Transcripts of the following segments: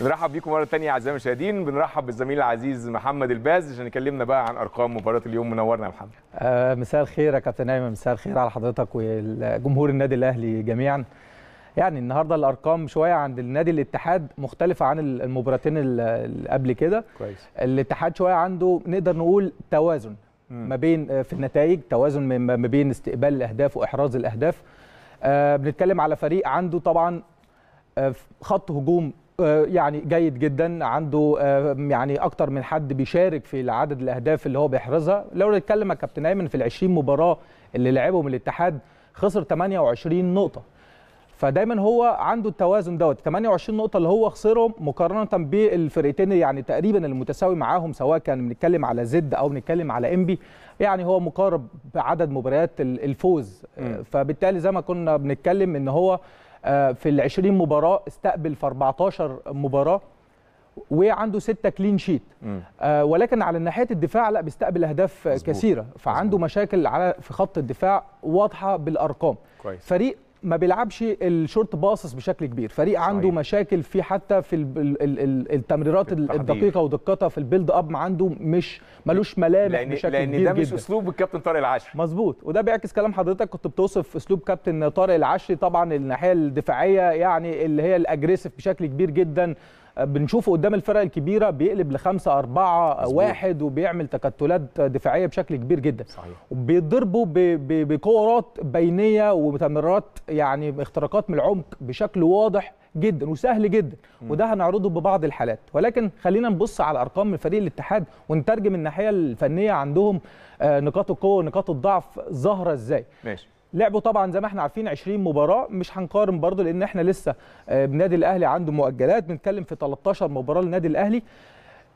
بنرحب بيكم مره ثانيه اعزائي المشاهدين بنرحب بالزميل العزيز محمد الباز عشان يكلمنا بقى عن ارقام مباراه اليوم منورنا يا محمد آه مساء الخير يا كابتن ايمن مساء الخير على حضرتك وجمهور النادي الاهلي جميعا يعني النهارده الارقام شويه عند النادي الاتحاد مختلفه عن المباراتين اللي قبل كده كويس الاتحاد شويه عنده نقدر نقول توازن مم. ما بين آه، في النتائج توازن ما بين استقبال الاهداف واحراز الاهداف آه بنتكلم على فريق عنده طبعا آه، خط هجوم آه، يعني جيد جدا عنده آه، يعني اكتر من حد بيشارك في عدد الاهداف اللي هو بيحرزها لو نتكلم يا كابتن ايمن في ال 20 مباراه اللي لعبهم الاتحاد خسر 28 نقطه فدايما هو عنده التوازن دوت 28 نقطه اللي هو خسرهم مقارنه بالفرقتين يعني تقريبا المتساوي معاهم سواء كان بنتكلم على زد او بنتكلم على انبي يعني هو مقارب بعدد مباريات الفوز م. فبالتالي زي ما كنا بنتكلم ان هو آه، في ال 20 مباراه استقبل في 14 مباراه وعنده ستة كلين شيت آه ولكن على ناحيه الدفاع لا بيستقبل اهداف مزبوط. كثيره فعنده مزبوط. مشاكل على في خط الدفاع واضحه بالارقام كويس. فريق ما بيلعبش الشورت باصص بشكل كبير فريق عنده مشاكل في حتى في التمريرات الدقيقه ودقتها في البيلد اب عنده مش ملوش ملامح لأن بشكل لأن كبير لان ده مش اسلوب الكابتن طارق العشري مظبوط وده بيعكس كلام حضرتك كنت بتوصف اسلوب كابتن طارق العشري طبعا الناحيه الدفاعيه يعني اللي هي الاجريسيف بشكل كبير جدا بنشوفه قدام الفرق الكبيره بيقلب لخمسة أربعة أسبوع. واحد وبيعمل تكتلات دفاعيه بشكل كبير جدا صحيح. وبيضربوا بكورات بينيه وتمريرات يعني اختراقات من العمق بشكل واضح جدا وسهل جدا م. وده هنعرضه ببعض الحالات ولكن خلينا نبص على ارقام من فريق الاتحاد ونترجم الناحيه الفنيه عندهم آه، نقاط القوه ونقاط الضعف ظاهره ازاي ماشي لعبوا طبعا زي ما احنا عارفين 20 مباراه مش هنقارن برضو لان احنا لسه النادي آه، الاهلي عنده مؤجلات بنتكلم في 13 مباراه للنادي الاهلي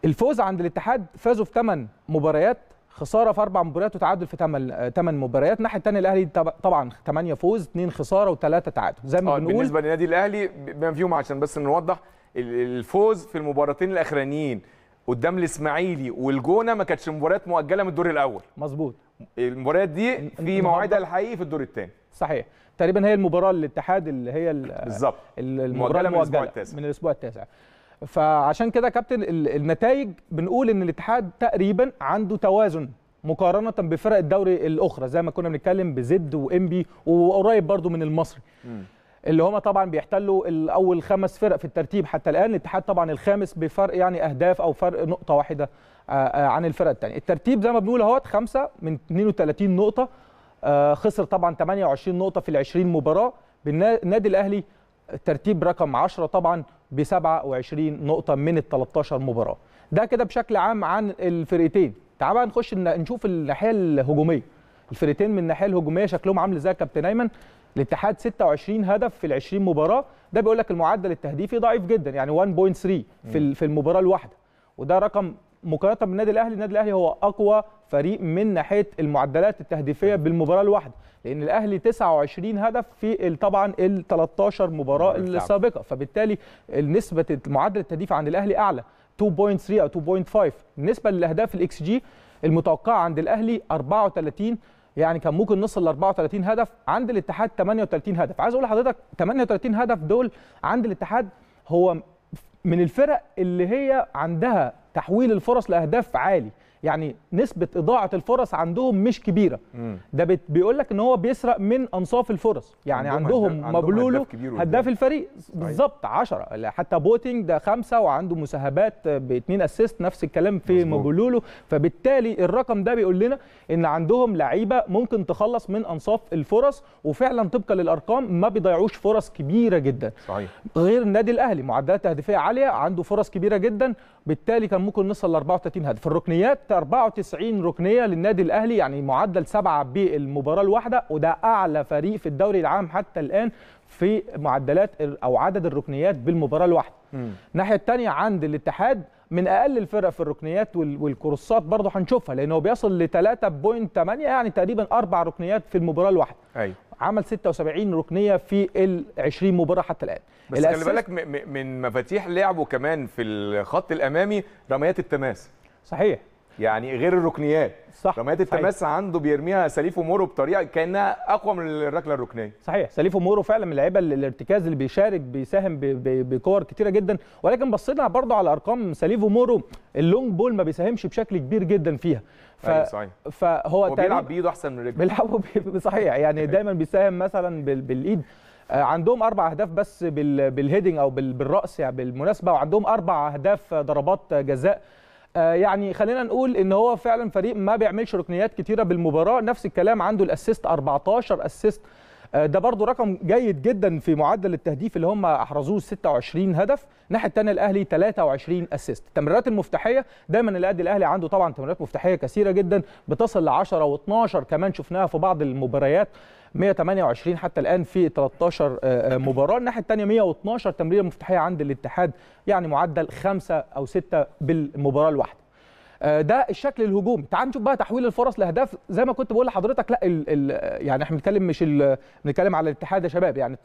الفوز عند الاتحاد فازوا في 8 مباريات خساره في اربع مباريات وتعادل في 8 آه، مباريات الناحيه الثانيه الاهلي طبعا 8 فوز 2 خساره و3 تعادل زي ما آه، بنقول بالنسبه للنادي الاهلي بما فيهم عشان بس نوضح الفوز في المباراتين الاخرانيين قدام الاسماعيلي والجونه ما كانتش مباريات مؤجله من الدور الاول مظبوط المباريات دي في موعدها الحقيقي في الدور الثاني صحيح تقريبا هي المباراه الاتحاد اللي هي بالظبط المباراه المؤجله من الاسبوع التاسع فعشان كده كابتن النتائج بنقول ان الاتحاد تقريبا عنده توازن مقارنه بفرق الدوري الاخرى زي ما كنا بنتكلم بزد وانبي وقريب برضو من المصري م. اللي هما طبعا بيحتلوا الاول خمس فرق في الترتيب حتى الان الاتحاد طبعا الخامس بفرق يعني اهداف او فرق نقطه واحده آه، آه، عن الفرق الثانيه الترتيب زي ما بنقول اهوت خمسه من 32 نقطه آه، خسر طبعا 28 نقطه في ال 20 مباراه بالنادي الاهلي ترتيب رقم 10 طبعا ب 27 نقطه من ال 13 مباراه ده كده بشكل عام عن الفرقتين تعال بقى نخش نشوف الناحيه الهجوميه الفرقتين من الناحيه الهجوميه شكلهم عامل ازاي كابتن ايمن الاتحاد 26 هدف في ال 20 مباراه ده بيقول لك المعدل التهديفي ضعيف جدا يعني 1.3 في في المباراه الواحده وده رقم مقارنه بالنادي الاهلي النادي الاهلي هو اقوى فريق من ناحيه المعدلات التهديفيه بالمباراه الواحده لان الاهلي 29 هدف في طبعا ال 13 مباراه نعم. السابقه فبالتالي نسبه معدل التهديف عند الاهلي اعلى 2.3 او 2.5 بالنسبه للاهداف الاكس جي المتوقعه عند الاهلي 34 يعني كان ممكن نصل ل 34 هدف عند الاتحاد 38 هدف عايز اقول لحضرتك 38 هدف دول عند الاتحاد هو من الفرق اللي هي عندها تحويل الفرص لاهداف عالي يعني نسبه اضاعه الفرص عندهم مش كبيره مم. ده بيقول لك ان هو بيسرق من انصاف الفرص يعني عندهم, عندهم مبلولو هداف الفريق بالظبط 10 حتى بوتينج ده خمسه وعنده مساهمات باتنين اسيست نفس الكلام في مبلولو فبالتالي الرقم ده بيقول لنا ان عندهم لعيبه ممكن تخلص من انصاف الفرص وفعلا طبقا للارقام ما بيضيعوش فرص كبيره جدا صحيح غير النادي الاهلي معدلات تهديفيه عاليه عنده فرص كبيره جدا بالتالي كان ممكن نوصل ل 34 هدف في الركنيات 94 ركنيه للنادي الاهلي يعني معدل سبعه بالمباراه الواحده وده اعلى فريق في الدوري العام حتى الان في معدلات او عدد الركنيات بالمباراه الواحده. الناحيه الثانيه عند الاتحاد من اقل الفرق في الركنيات والكورسات برضه هنشوفها لانه بيصل ل 3.8 يعني تقريبا اربع ركنيات في المباراه الواحده. ايوه عمل 76 ركنيه في ال 20 مباراه حتى الان بس خلي بالك من مفاتيح لعبه كمان في الخط الامامي رميات التماس صحيح يعني غير الركنيات صح رميات التماس عنده بيرميها سليف ومورو بطريقه كانها اقوى من الركله الركنيه صحيح سليف ومورو فعلا من اللعيبه الارتكاز اللي بيشارك بيساهم بكور كتيره جدا ولكن بصينا برضو على ارقام سليف ومورو اللونج بول ما بيساهمش بشكل كبير جدا فيها ف... أيوة، صحيح. فهو هو بيلعب بايده احسن من رجله بيلعب صحيح يعني دايما بيساهم مثلا بال... بالايد آه، عندهم اربع اهداف بس بالهيدنج او بالراس يعني بالمناسبه وعندهم اربع اهداف ضربات جزاء آه، يعني خلينا نقول ان هو فعلا فريق ما بيعملش ركنيات كتيره بالمباراه نفس الكلام عنده الاسيست 14 اسيست آه، ده برضو رقم جيد جدا في معدل التهديف اللي هم احرزوه 26 هدف الناحيه الثانيه الاهلي 23 اسيست التمريرات المفتاحيه دايما النادي الاهلي عنده طبعا تمريرات مفتاحيه كثيره جدا بتصل ل 10 و12 كمان شفناها في بعض المباريات 128 حتى الان في 13 آه، آه، مباراه الناحيه الثانيه 112 تمريره مفتاحيه عند الاتحاد يعني معدل خمسه او سته بالمباراه الواحده آه، ده الشكل الهجومي تعال نشوف بقى تحويل الفرص لاهداف زي ما كنت بقول لحضرتك لا الـ الـ يعني احنا بنتكلم مش بنتكلم على الاتحاد يا شباب يعني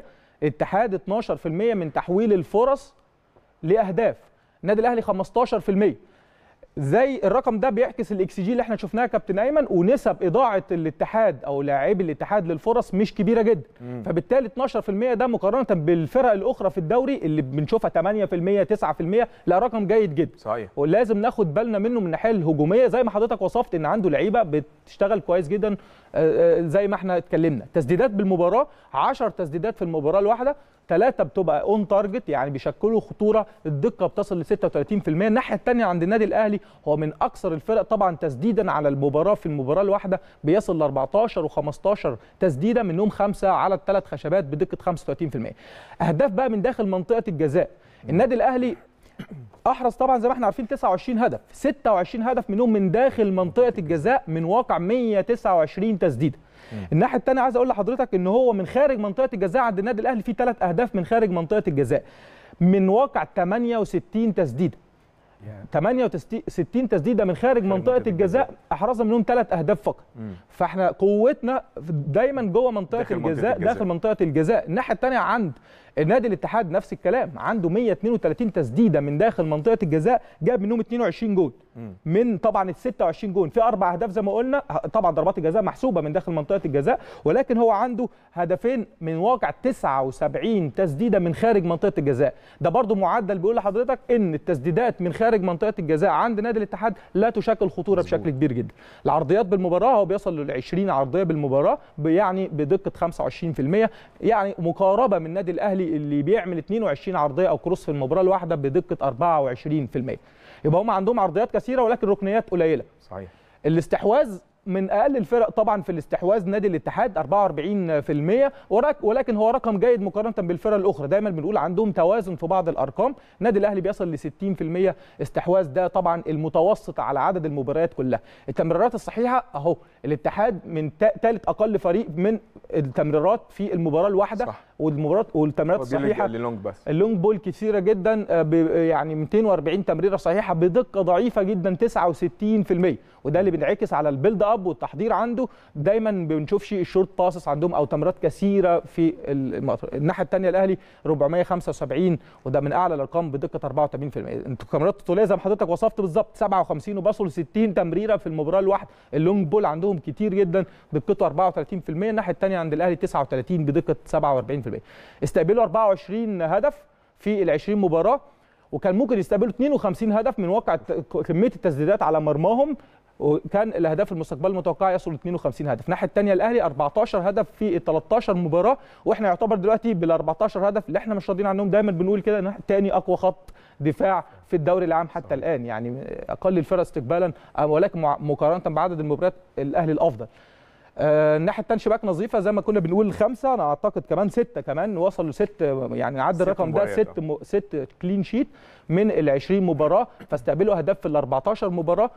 12% الاتحاد 12% من تحويل الفرص لاهداف النادي الاهلي 15% زي الرقم ده بيعكس الاكس جي اللي احنا شفناه كابتن ايمن ونسب اضاعه الاتحاد او لاعبي الاتحاد للفرص مش كبيره جدا مم. فبالتالي 12% ده مقارنه بالفرق الاخرى في الدوري اللي بنشوفها 8% 9% لا رقم جيد جدا صحيح ولازم ناخد بالنا منه من الناحيه الهجوميه زي ما حضرتك وصفت ان عنده لعيبه بتشتغل كويس جدا آه، آه، زي ما احنا اتكلمنا تسديدات بالمباراه 10 تسديدات في المباراه الواحده ثلاثه بتبقى اون تارجت يعني بيشكلوا خطوره الدقه بتصل ل 36% الناحيه الثانيه عند النادي الاهلي هو من اكثر الفرق طبعا تسديدا على المباراه في المباراه الواحده بيصل ل 14 و15 تسديده منهم خمسه على الثلاث خشبات بدقه 35% اهداف بقى من داخل منطقه الجزاء النادي الاهلي احرز طبعا زي ما احنا عارفين 29 هدف 26 هدف منهم من داخل منطقه الجزاء من واقع 129 تسديده الناحيه الثانيه عايز اقول لحضرتك ان هو من خارج منطقه الجزاء عند النادي الاهلي في ثلاث اهداف من خارج منطقه الجزاء من واقع 68 تسديده 68 تسديده من خارج منطقه الجزاء احرزنا منهم ثلاث اهداف فقط فاحنا قوتنا دايما جوه منطقه داخل الجزاء منطقة داخل منطقه الجزاء الناحيه الثانيه عند النادي الاتحاد نفس الكلام عنده 132 تسديده من داخل منطقه الجزاء جاب منهم 22 جول من طبعا ال 26 جون في اربع اهداف زي ما قلنا طبعا ضربات الجزاء محسوبه من داخل منطقه الجزاء ولكن هو عنده هدفين من واقع 79 تسديده من خارج منطقه الجزاء ده برضو معدل بيقول لحضرتك ان التسديدات من خارج منطقه الجزاء عند نادي الاتحاد لا تشكل خطوره مزبوط. بشكل كبير جدا العرضيات بالمباراه هو بيصل لل 20 عرضيه بالمباراه يعني بدقه 25% يعني مقاربه من النادي الاهلي اللي بيعمل 22 عرضيه او كروس في المباراه الواحده بدقه 24% يبقى هم عندهم عرضيات كثيره ولكن ركنيات قليله صحيح الاستحواذ من اقل الفرق طبعا في الاستحواذ نادي الاتحاد 44% ولكن هو رقم جيد مقارنه بالفرق الاخرى دايما بنقول عندهم توازن في بعض الارقام نادي الاهلي بيصل ل 60% استحواذ ده طبعا المتوسط على عدد المباريات كلها التمريرات الصحيحه اهو الاتحاد من ثالث اقل فريق من التمريرات في المباراه الواحده صح. والمباراه والتمريرات الصحيحه اللونج بس اللونج بول كثيره جدا آه، يعني 240 تمريره صحيحه بدقه ضعيفه جدا 69% وده اللي بينعكس على البيلد اب والتحضير عنده دايما ما بنشوفش الشورت باصص عندهم او تمرات كثيره في الناحيه الثانيه الاهلي 475 وده من اعلى الارقام بدقه 84% كاميرات الطوليه زي ما حضرتك وصفت بالظبط 57 وباصوا ل 60 تمريره في المباراه الواحده اللونج بول عندهم كتير جدا دقته 34% الناحيه الثانيه عند الاهلي 39 بدقه 47% استقبلوا 24 هدف في ال 20 مباراه وكان ممكن يستقبلوا 52 هدف من واقع كميه التسديدات على مرماهم وكان الاهداف المستقبل المتوقعه يصل 52 هدف الناحيه الثانيه الاهلي 14 هدف في 13 مباراه واحنا يعتبر دلوقتي بال 14 هدف اللي احنا مش راضيين عنهم دايما بنقول كده ان ثاني اقوى خط دفاع في الدوري العام حتى صح. الان يعني اقل الفرق استقبالا ولكن مقارنه بعدد المباريات الاهلي الافضل آه، الناحيه الثانيه شباك نظيفه زي ما كنا بنقول خمسه انا اعتقد كمان سته كمان وصلوا ست يعني عدى الرقم ده ست ست كلين شيت من ال 20 مباراه فاستقبلوا اهداف في ال 14 مباراه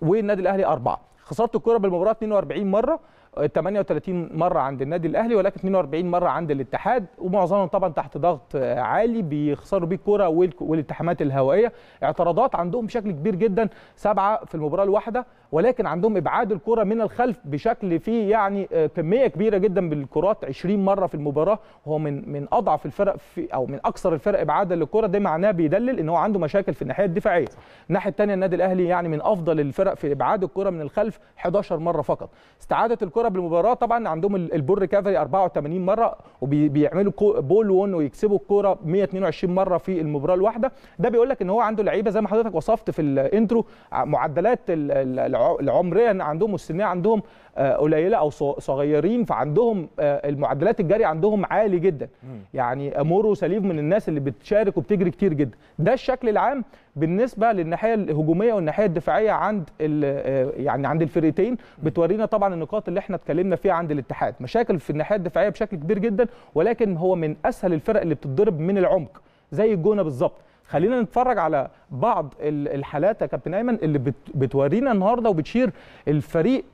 والنادي الاهلي اربعه خسرت الكره بالمباراه 42 مره 38 مره عند النادي الاهلي ولكن 42 مره عند الاتحاد ومعظمهم طبعا تحت ضغط عالي بيخسروا بيه الكوره والالتحامات الهوائيه اعتراضات عندهم بشكل كبير جدا سبعه في المباراه الواحده ولكن عندهم ابعاد الكوره من الخلف بشكل فيه يعني آه، كميه كبيره جدا بالكرات 20 مره في المباراه وهو من من اضعف الفرق في او من اكثر الفرق ابعادا للكوره ده معناه بيدلل ان هو عنده مشاكل في الناحيه الدفاعيه الناحيه الثانيه النادي الاهلي يعني من افضل الفرق في ابعاد الكوره من الخلف 11 مره فقط استعاده الكره كره بالمباراه طبعا عندهم البر ريكفري 84 مره وبيعملوا بول وون ويكسبوا الكوره 122 مره في المباراه الواحده ده بيقول لك ان هو عنده لعيبه زي ما حضرتك وصفت في الانترو معدلات العمريه عندهم والسنيه عندهم آه، قليله او صغيرين فعندهم آه، المعدلات الجري عندهم عالي جدا يعني مورو سليف من الناس اللي بتشارك وبتجري كتير جدا ده الشكل العام بالنسبه للناحيه الهجوميه والناحيه الدفاعيه عند آه، يعني عند الفرقتين بتورينا طبعا النقاط اللي احنا اتكلمنا فيها عند الاتحاد مشاكل في الناحيه الدفاعيه بشكل كبير جدا ولكن هو من اسهل الفرق اللي بتتضرب من العمق زي الجونه بالظبط خلينا نتفرج على بعض الحالات يا كابتن ايمن اللي بتورينا النهارده وبتشير الفريق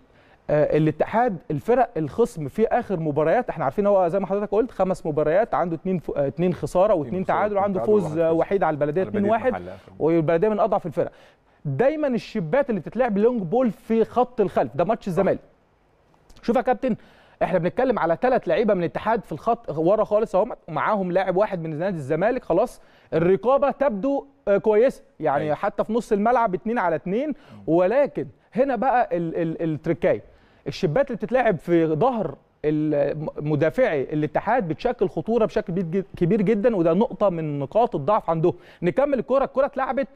آه، الاتحاد الفرق الخصم في اخر مباريات احنا عارفين هو زي ما حضرتك قلت خمس مباريات عنده اثنين ف... اثنين آه، خساره واثنين تعادل وعنده فوز وحيد على البلديه 2-1 والبلديه من اضعف الفرق دايما الشبات اللي بتتلعب لونج بول في خط الخلف ده ماتش الزمالك شوف يا كابتن احنا بنتكلم على ثلاث لعيبه من الاتحاد في الخط ورا خالص اهو ومعاهم لاعب واحد من نادي الزمالك خلاص الرقابه تبدو آه، كويسه يعني أيوة. حتى في نص الملعب اثنين على اثنين ولكن هنا بقى التركايه الشبات اللي بتتلعب في ظهر مدافعي الاتحاد بتشكل خطوره بشكل كبير جدا وده نقطه من نقاط الضعف عندهم نكمل الكره الكره اتلعبت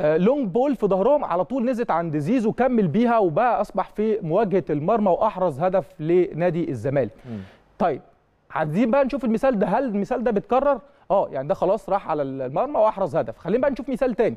لونج آه، بول في ظهرهم على طول نزلت عند زيزو كمل بيها وبقى اصبح في مواجهه المرمى واحرز هدف لنادي الزمالك طيب عايزين بقى نشوف المثال ده هل المثال ده بيتكرر اه يعني ده خلاص راح على المرمى واحرز هدف خلينا بقى نشوف مثال تاني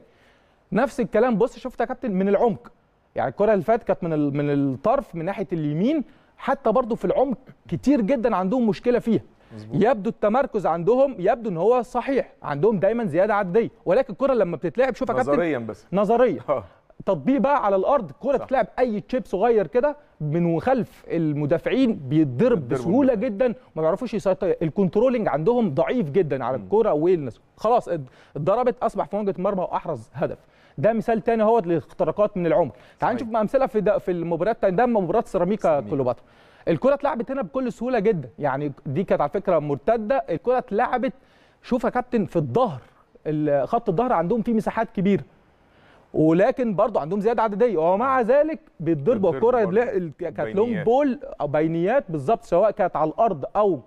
نفس الكلام بص شفت يا كابتن من العمق يعني الكره اللي فاتت كانت من من الطرف من ناحيه اليمين حتى برضو في العمق كتير جدا عندهم مشكله فيها مزبوط. يبدو التمركز عندهم يبدو ان هو صحيح عندهم دايما زياده عدديه ولكن الكره لما بتتلعب شوف يا كابتن نظريا بس نظريا آه. تطبيق بقى على الارض الكره بتتلعب اي تشيب صغير كده من وخلف المدافعين بيتضرب بسهوله بقى. جدا ما بيعرفوش يسيطر الكنترولنج عندهم ضعيف جدا على الكوره والناس خلاص اتضربت اصبح في مرمى واحرز هدف ده مثال تاني اهوت للاختراقات من العمر تعال نشوف امثله في في المباريات ده مباراه سيراميكا كليوباترا الكره اتلعبت هنا بكل سهوله جدا يعني دي كانت على فكره مرتده الكره اتلعبت شوف يا كابتن في الظهر خط الظهر عندهم فيه مساحات كبيره ولكن برضه عندهم زياده عدديه ومع ذلك بيتضربوا الكره كانت لونج بول او بينيات بالظبط سواء كانت على الارض او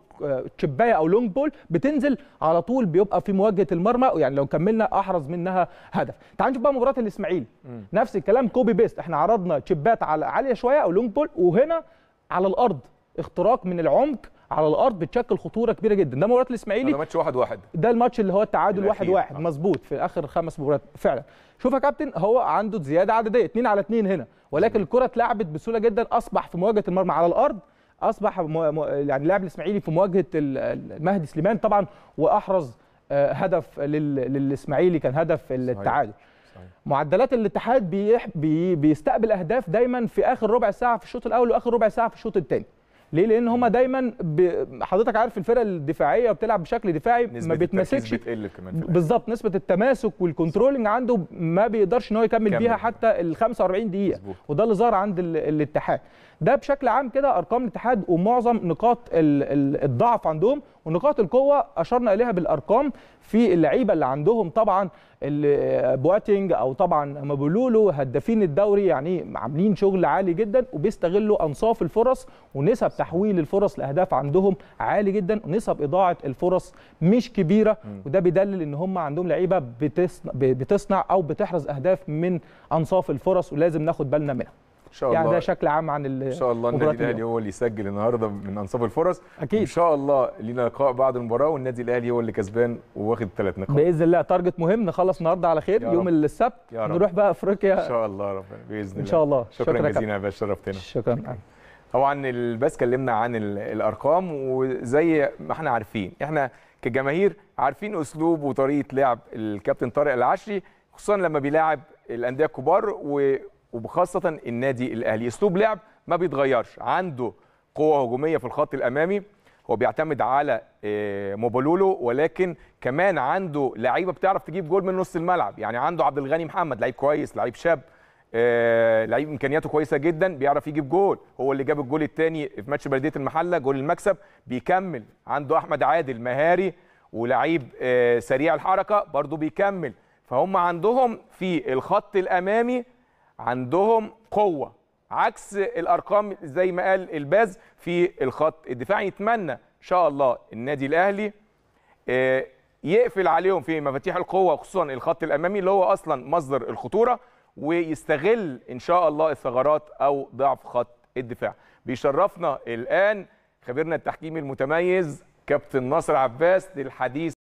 تشبايه او لونج بول بتنزل على طول بيبقى في مواجهه المرمى يعني لو كملنا احرز منها هدف تعال نشوف بقى مباراه الاسماعيلي نفس الكلام كوبي بيست احنا عرضنا تشبات على عاليه شويه او لونج بول وهنا على الارض اختراق من العمق على الارض بتشكل خطوره كبيره جدا ده مباراه الاسماعيلي ده ماتش واحد واحد ده الماتش اللي هو التعادل واحد واحد آه. مظبوط في اخر خمس مباريات فعلا شوف يا كابتن هو عنده زياده عدديه 2 على 2 هنا ولكن الكره اتلعبت بسهوله جدا اصبح في مواجهه المرمى على الارض اصبح مو... مو... يعني لاعب الاسماعيلي في مواجهه المهدي سليمان طبعا واحرز آه، هدف لل... للاسماعيلي كان هدف التعادل معدلات الاتحاد بي... بيستقبل اهداف دايما في اخر ربع ساعه في الشوط الاول واخر ربع ساعه في الشوط الثاني ليه لان هما دايما ب... حضرتك عارف الفرقه الدفاعيه بتلعب بشكل دفاعي ما بتمسكش بالظبط نسبه التماسك والكنترولنج عنده ما بيقدرش ان هو يكمل بيها حتى ال 45 دقيقه زبوط. وده اللي ظهر عند ال... الاتحاد ده بشكل عام كده ارقام الاتحاد ومعظم نقاط الضعف عندهم ونقاط القوه اشرنا اليها بالارقام في اللعيبه اللي عندهم طبعا اللي بواتينج او طبعا مابولولو هدافين الدوري يعني عاملين شغل عالي جدا وبيستغلوا انصاف الفرص ونسب تحويل الفرص لاهداف عندهم عالي جدا ونسب اضاعه الفرص مش كبيره وده بيدلل ان هم عندهم لعيبه بتصنع او بتحرز اهداف من انصاف الفرص ولازم ناخد بالنا منها ان شاء الله يعني ده شكل عام عن ان شاء الله النادي الاهلي هو اللي يسجل النهارده من انصاف الفرص اكيد ان شاء الله لينا لقاء بعد المباراه والنادي الاهلي هو اللي كسبان وواخد ثلاث نقاط باذن الله تارجت مهم نخلص النهارده على خير يوم السبت نروح بقى افريقيا ان شاء الله ربنا باذن الله ان شاء الله شكرا, شكرا جزيلا يا باشا شرفتنا شكرا, شكرا. طبعا بس كلمنا عن الارقام وزي ما احنا عارفين احنا كجماهير عارفين اسلوب وطريقه لعب الكابتن طارق العشري خصوصا لما بيلاعب الانديه الكبار و وبخاصة النادي الاهلي اسلوب لعب ما بيتغيرش عنده قوه هجوميه في الخط الامامي هو بيعتمد على آه، موبولولو ولكن كمان عنده لعيبه بتعرف تجيب جول من نص الملعب يعني عنده عبد الغني محمد لعيب كويس لعيب شاب آه، لعيب امكانياته كويسه جدا بيعرف يجيب جول هو اللي جاب الجول الثاني في ماتش بلديه المحله جول المكسب بيكمل عنده احمد عادل مهاري ولعيب آه، سريع الحركه برضه بيكمل فهم عندهم في الخط الامامي عندهم قوه عكس الارقام زي ما قال الباز في الخط الدفاعي يتمنى ان شاء الله النادي الاهلي آه، يقفل عليهم في مفاتيح القوه خصوصا الخط الامامي اللي هو اصلا مصدر الخطوره ويستغل ان شاء الله الثغرات او ضعف خط الدفاع بيشرفنا الان خبيرنا التحكيمي المتميز كابتن ناصر عباس للحديث